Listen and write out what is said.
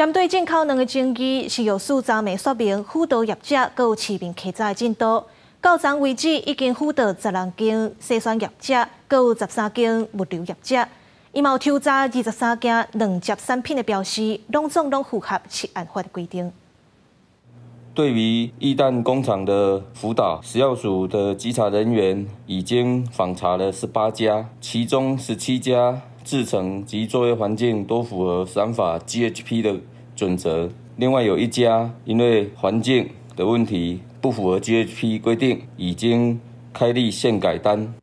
针对进口两的证据，是由数张明说明辅导业者，各有市民记载进度。到目前为止，已经辅导十两间筛选业者，各有十三间物流业者。伊毛抽查二十三间两接产品的标识，拢总拢符合食安法的规定。对于易旦工厂的辅导，食药署的稽查人员已经访查了十八家，其中十七家。制程及作业环境都符合三法 GHP 的准则。另外有一家因为环境的问题不符合 GHP 规定，已经开立限改单。